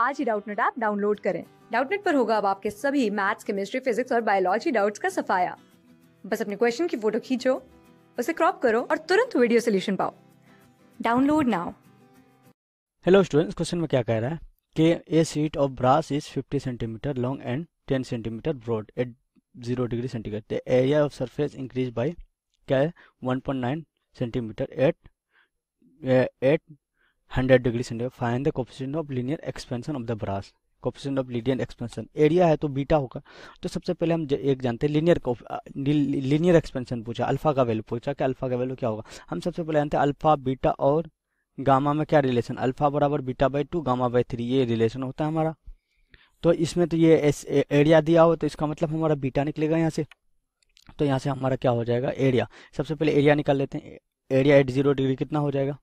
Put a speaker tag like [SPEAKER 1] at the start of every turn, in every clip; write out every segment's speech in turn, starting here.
[SPEAKER 1] आज ही Doubtnut app download करें डाउटनेट पर होगा अब आपके सभी मैथ्स केमिस्ट्री फिजिक्स और बायोलॉजी डाउट्स का सफाया बस अपने क्वेश्चन की फोटो खींचो उसे क्रॉप करो और तुरंत वीडियो सोल्यूशन पाओ download now
[SPEAKER 2] hello students question में क्या कह रहा है कि a sheet of brass is 50 centimetre long and 10 centimetre broad at zero degree centigrade area of surface increase by क्या है 1.9 centimetre at at 100 degree centigrade find the coefficient of linear expansion of the brass coefficient of linear expansion area है तो beta होगा तो सबसे पहले हम एक जानते हैं लीनियर लीनियर एक्सपेंशन पूछा अल्फा का वैल्यू पूछा कि अल्फा का वैल्यू क्या होगा हम सबसे पहले जानते हैं अल्फा बीटा और गामा में क्या रिलेशन अल्फा बराबर beta by two gamma by three ये रिलेशन होता है हमारा तो इसमें तो ये एस, ए, एरिया दिया हो तो इसका मतलब हमारा बीटा निकलेगा यहाँ से तो यहाँ से हमारा क्या हो जाएगा एरिया सबसे पहले एरिया निकाल लेते हैं एरिया एट जीरो डिग्री कितना हो जाएगा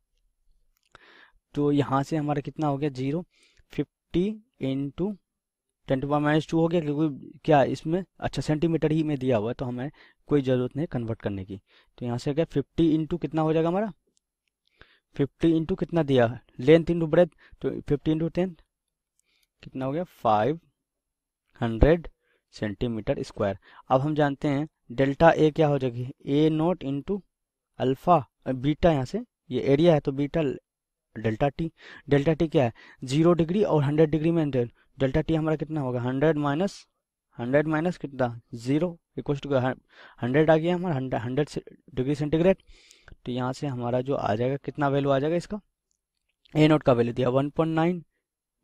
[SPEAKER 2] तो यहाँ से हमारा कितना हो गया zero fifty into ten to minus two हो गया क्योंकि क्या इसमें अच्छा सेंटीमीटर ही में दिया हुआ है तो हमें कोई ज़रूरत नहीं कन्वर्ट करने की तो यहाँ से क्या फिफ्टी इंटू कितना हो जाएगा हमारा फिफ्टी इंटू कितना दिया है लेंथ इंटू ब्रेथ तो फिफ्टी इंटू टेंथ कितना हो गया फाइव हंड्रेड सेंटीमीटर स्क्वायर अब हम जानते हैं डेल्टा ए क्या हो जाएगी A nought into alpha beta यहाँ से ये एरिया है तो beta delta T delta T क्या है जीरो डिग्री और हंड्रेड डिग्री में डेल्टा टी हमारा कितना होगा हंड्रेड माइनस हंड्रेड माइनस कितना जीरो इक्वल टू हंड्रेड आ गया हमारा हंड्रेड डिग्री सेंटीग्रेड तो यहाँ से हमारा जो आ जाएगा कितना वैल्यू आ जाएगा इसका ए नोट का वैल्यू दिया one point nine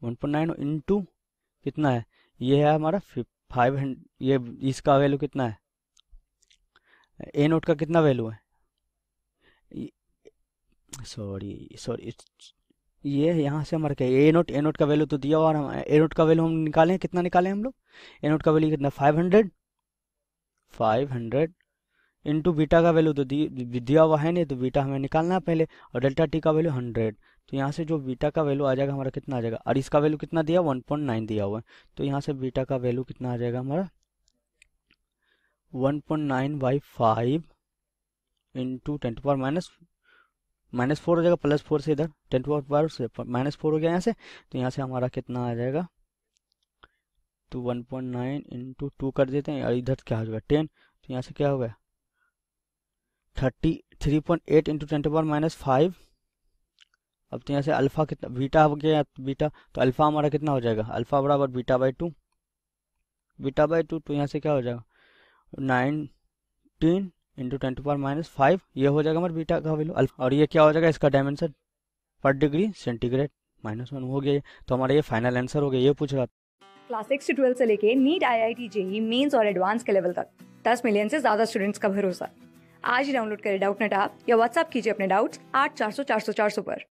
[SPEAKER 2] one point nine कितना है ये है हमारा फाइव हंड्रेड ये इसका वैल्यू कितना है ए नोट का कितना वैल्यू है सॉरी सॉरी ये यहाँ से हमारे ए नोट ए नोट का वैल्यू तो दिया और हम ए नोट का वैल्यू हम निकालें कितना निकालें हम लोग ए नोट का वैल्यू कितना five hundred five hundred into beta का वैल्यू तो दिया हुआ है नहीं तो बीटा हमें निकालना है पहले और डेल्टा टी का वैल्यू हंड्रेड तो यहाँ से जो बीटा का वैल्यू आ जाएगा हमारा कितना आ जाएगा और इसका वैल्यू कितना दिया वन पॉइंट नाइन दिया हुआ है तो यहाँ से बीटा का वैल्यू कितना आ जाएगा हमारा one point nine by five into ten to power minus minus four हो जाएगा प्लस फोर से इधर टेन टू पावर से माइनस फोर हो गया यहाँ से तो यहाँ से हमारा कितना आ जाएगा तो one point nine into two कर देते हैं और इधर क्या हो जाएगा टेन तो यहाँ से क्या हो गया thirty three point eight into ten to power minus five अब तो यहाँ से अल्फा कितना बीटा हो गया बीटा तो अल्फा हमारा कितना हो जाएगा अल्फा बराबर beta by two beta by two तो यहाँ से क्या हो जाएगा nineteen into ten to power minus five ये हो जाएगा हमारे बीटा का वैल्यू अल्फा और ये क्या हो जाएगा इसका डायमेंशन पर डिग्री सेंटीग्रेड माइनस वन हो गया तो हमारा ये फाइनल आंसर हो गया ये पूछ रहा
[SPEAKER 1] क्लास सिक्स से ट्वेल्थ से लेके NEET I I T JEE mains और एडवांस के लेवल तक दस मिलियन से ज्यादा स्टूडेंट्स का भरोसा आज ही डाउनलोड करें डाउट नेट आप या व्हाट्सअप कीजिए अपने डाउट्स आठ चार सौ चार सौ चार सौ पर